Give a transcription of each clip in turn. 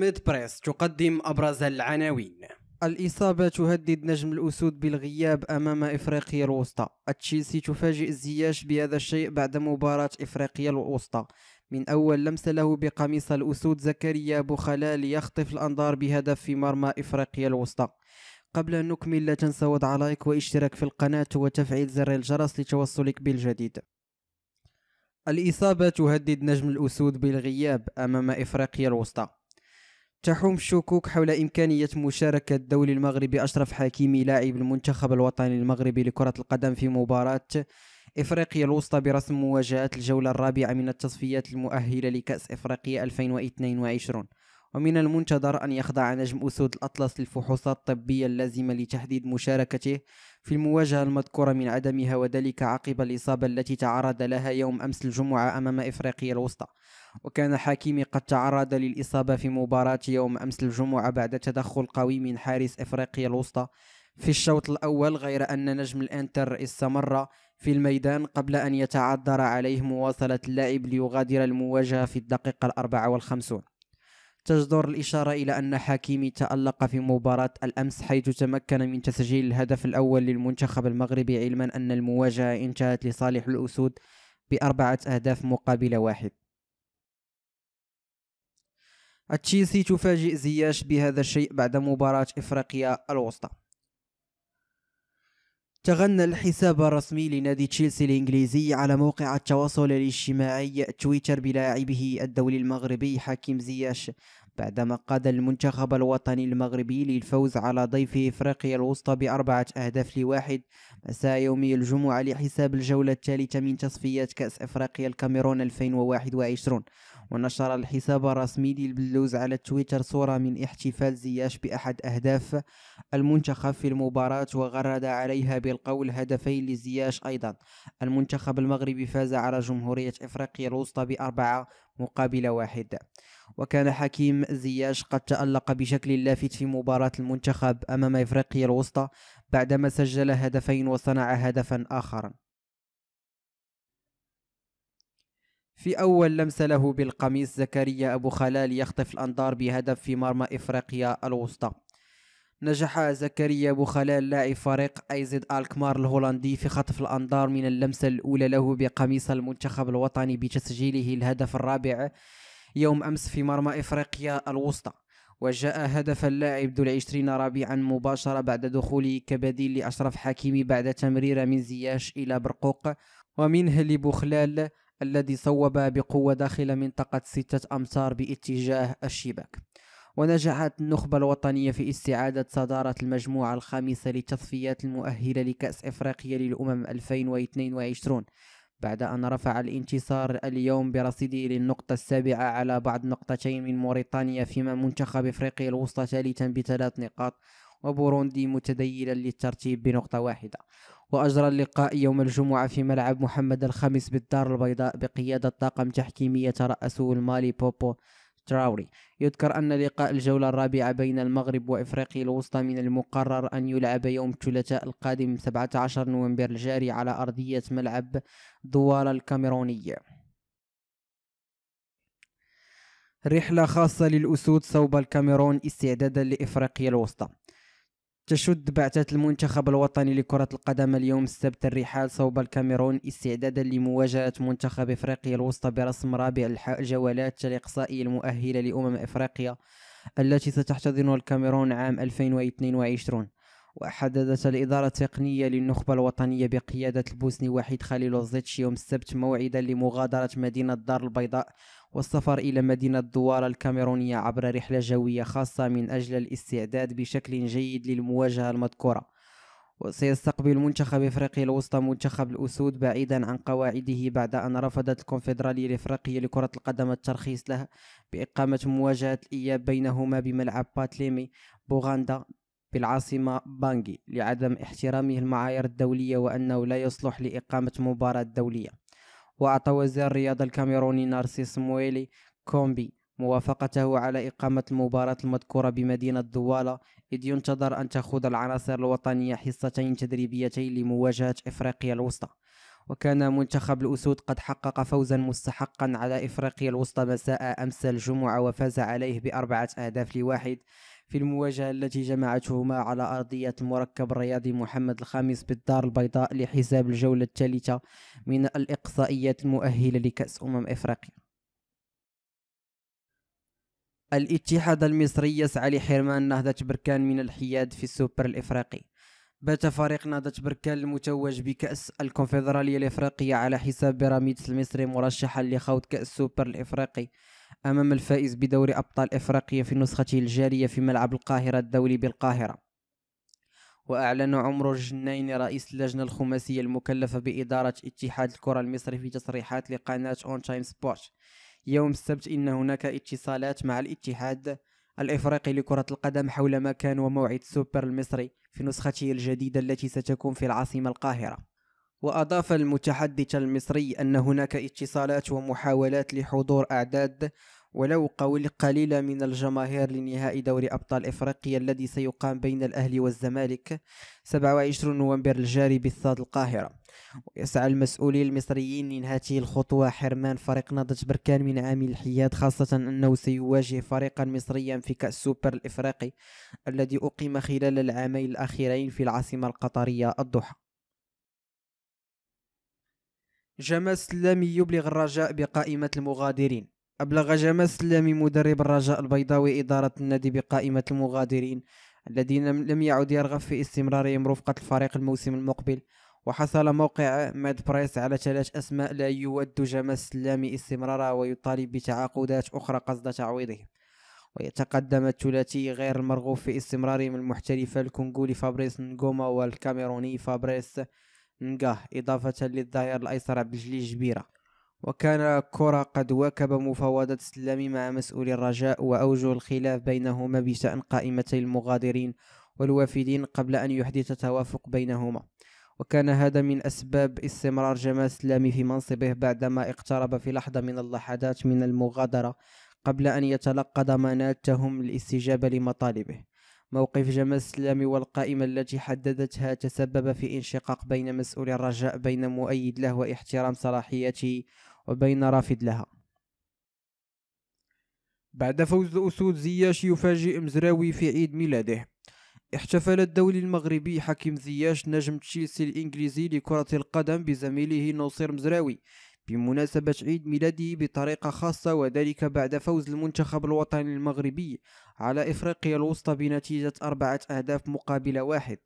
ميد بريس تقدم أبرز العناوين الإصابة تهدد نجم الأسود بالغياب أمام إفريقيا الوسطى تشيلسي تفاجئ الزياش بهذا الشيء بعد مباراة إفريقيا الوسطى من أول لمسة له بقميص الأسود زكريا خلال يخطف الأنظار بهدف في مرمى إفريقيا الوسطى قبل أن نكمل لا تنسى وضع لايك واشتراك في القناة وتفعيل زر الجرس لتوصلك بالجديد الإصابة تهدد نجم الأسود بالغياب أمام إفريقيا الوسطى تحوم الشكوك حول إمكانية مشاركة الدولي المغربي أشرف حكيمي لاعب المنتخب الوطني المغربي لكرة القدم في مباراة إفريقيا الوسطى برسم مواجهات الجولة الرابعة من التصفيات المؤهلة لكأس إفريقيا 2022 ومن المنتظر أن يخضع نجم أسود الأطلس للفحوصات الطبية اللازمة لتحديد مشاركته في المواجهة المذكورة من عدمها وذلك عقب الإصابة التي تعرض لها يوم أمس الجمعة أمام إفريقيا الوسطى وكان حكيمي قد تعرض للإصابة في مباراة يوم أمس الجمعة بعد تدخل قوي من حارس إفريقيا الوسطى في الشوط الأول غير أن نجم الإنتر استمر في الميدان قبل أن يتعذر عليه مواصلة اللاعب ليغادر المواجهة في الدقيقة الأربعة والخمسون تجدر الإشارة إلى أن حكيمي تألق في مباراة الأمس حيث تمكن من تسجيل الهدف الأول للمنتخب المغربي علما أن المواجهة انتهت لصالح الأسود بأربعة أهداف مقابل واحد التشيلسي تفاجئ زياش بهذا الشيء بعد مباراة إفريقيا الوسطى تغنى الحساب الرسمي لنادي تشيلسي الإنجليزي على موقع التواصل الاجتماعي تويتر بلاعبه الدولي المغربي حكيم زياش بعدما قاد المنتخب الوطني المغربي للفوز على ضيف إفريقيا الوسطى بأربعة أهداف لواحد مساء يوم الجمعة لحساب الجولة الثالثة من تصفيات كأس إفريقيا الكاميرون 2021 ونشر الحساب الرسمي للبلوز على تويتر صورة من احتفال زياش بأحد أهداف المنتخب في المباراة وغرد عليها بالقول هدفين لزياش أيضا المنتخب المغربي فاز على جمهورية إفريقيا الوسطى بأربعة مقابل واحد وكان حكيم زياش قد تألق بشكل لافت في مباراة المنتخب أمام إفريقيا الوسطى بعدما سجل هدفين وصنع هدفا آخر في أول لمسة له بالقميص زكريا أبو خلال يخطف الأنظار بهدف في مرمى إفريقيا الوسطى نجح زكريا أبو خلال لاعب فريق أيزد ألكمار الهولندي في خطف الأنظار من اللمسة الأولى له بقميص المنتخب الوطني بتسجيله الهدف الرابع يوم أمس في مرمى إفريقيا الوسطى وجاء هدف اللاعب ذو العشرين ربيعا مباشرة بعد دخوله كبديل لأشرف حكيمي بعد تمريرة من زياش إلى برقوق ومنه لبوخلال الذي صوب بقوة داخل منطقة ستة أمتار باتجاه الشباك ونجحت النخبة الوطنية في استعادة صدارة المجموعة الخامسة للتصفيات المؤهلة لكأس إفريقيا للأمم 2022 بعد أن رفع الانتصار اليوم برصيده للنقطة السابعة على بعد نقطتين من موريتانيا فيما منتخب إفريقيا الوسطى ثالثا بثلاث نقاط وبوروندي متديلا للترتيب بنقطة واحدة وأجرى اللقاء يوم الجمعة في ملعب محمد الخامس بالدار البيضاء بقيادة طاقم تحكيمي يترأسه المالي بوبو تراوري يذكر أن لقاء الجولة الرابعة بين المغرب وإفريقيا الوسطى من المقرر أن يلعب يوم الثلاثاء القادم 17 نوفمبر الجاري على أرضية ملعب دوالة الكاميرونية رحلة خاصة للأسود صوب الكاميرون استعدادا لإفريقيا الوسطى تشد بعثة المنتخب الوطني لكرة القدم اليوم السبت الرحال صوب الكاميرون استعدادا لمواجهة منتخب افريقيا الوسطى برسم رابع الجولات الاقصائية المؤهلة لأمم افريقيا التي ستحتضنها الكاميرون عام 2022 وحددت الإدارة التقنية للنخبة الوطنية بقيادة البوسني وحيد خليل وزيتش يوم السبت موعدا لمغادرة مدينة الدار البيضاء والسفر إلى مدينة دوارة الكاميرونية عبر رحلة جوية خاصة من أجل الاستعداد بشكل جيد للمواجهة المذكورة وسيستقبل منتخب افريقيا الوسطى منتخب الاسود بعيدا عن قواعده بعد ان رفضت الكونفدراليه الافريقيه لكره القدم الترخيص له باقامه مواجهه الاياب بينهما بملعب باتليمي بوغندا بالعاصمة بانجي لعدم احترامه المعايير الدولية وأنه لا يصلح لإقامة مباراة دولية وأعطى وزير الرياضة الكاميروني نارسيس مويلي كومبي موافقته على إقامة المباراة المذكورة بمدينة دوالة إذ ينتظر أن تخوض العناصر الوطنية حصتين تدريبيتين لمواجهة إفريقيا الوسطى وكان منتخب الأسود قد حقق فوزا مستحقا على إفريقيا الوسطى مساء أمس الجمعة وفاز عليه بأربعة أهداف لواحد في المواجهة التي جمعتهما على أرضية المركب الرياضي محمد الخامس بالدار البيضاء لحساب الجولة الثالثة من الإقصائيات المؤهلة لكأس أمم إفريقيا الاتحاد المصري يسعى لحرمان نهضة بركان من الحياد في السوبر الإفريقي بات فريق نهضة بركان المتوج بكأس الكونفدرالية الإفريقية على حساب بيراميدز المصري مرشحا لخوض كأس سوبر الإفريقي أمام الفائز بدوري أبطال إفريقيا في نسخته الجارية في ملعب القاهرة الدولي بالقاهرة وأعلن عمر جنين رئيس اللجنة الخماسية المكلفة بإدارة اتحاد الكرة المصري في تصريحات لقناة أون تايم سبورت يوم السبت إن هناك اتصالات مع الاتحاد الإفريقي لكرة القدم حول مكان وموعد سوبر المصري في نسخته الجديدة التي ستكون في العاصمة القاهرة وأضاف المتحدث المصري أن هناك اتصالات ومحاولات لحضور أعداد ولو قول قليلة من الجماهير لنهائي دوري أبطال إفريقيا الذي سيقام بين الأهلي والزمالك 27 نوفمبر الجاري بالصاد القاهرة ويسعى المسؤولين المصريين من هذه الخطوة حرمان فريق نضج بركان من عام الحياد خاصة أنه سيواجه فريقا مصريا في كأس سوبر الإفريقي الذي أقيم خلال العامين الأخيرين في العاصمة القطرية الضحى جمال السلامي يبلغ الرجاء بقائمة المغادرين أبلغ جمال سلامي مدرب الرجاء البيضاوي إدارة النادي بقائمة المغادرين الذين لم يعد يرغب في استمرارهم رفقة الفريق الموسم المقبل وحصل موقع ماد بريس على ثلاث أسماء لا يود جمال السلامي استمرارها ويطالب بتعاقدات أخرى قصد تعويضهم ويتقدم الثلاثي غير المرغوب في استمرارهم المحترف الكونغولي فابريس نغوما والكاميروني فابريس نغا إضافة للظهير الأيسر عبد الجليل جبيرة وكان كرة قد واكب مفاوضات السلامي مع مسؤولي الرجاء وأوجه الخلاف بينهما بشأن قائمتي المغادرين والوافدين قبل أن يحدث توافق بينهما وكان هذا من أسباب استمرار جمال سلامي في منصبه بعدما اقترب في لحظة من اللحظات من المغادرة قبل أن يتلقى ضماناتهم الاستجابة لمطالبه موقف جمال السلامي والقائمة التي حددتها تسبب في انشقاق بين مسؤولي الرجاء بين مؤيد له واحترام صلاحياته وبين رافد لها بعد فوز الأسود زياش يفاجئ مزراوي في عيد ميلاده احتفل الدولي المغربي حكيم زياش نجم تشيلسي الإنجليزي لكرة القدم بزميله نصير مزراوي بمناسبة عيد ميلاده بطريقة خاصة وذلك بعد فوز المنتخب الوطني المغربي على إفريقيا الوسطى بنتيجة أربعة أهداف مقابل واحد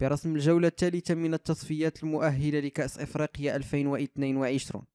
برسم الجولة الثالثة من التصفيات المؤهلة لكأس إفريقيا 2022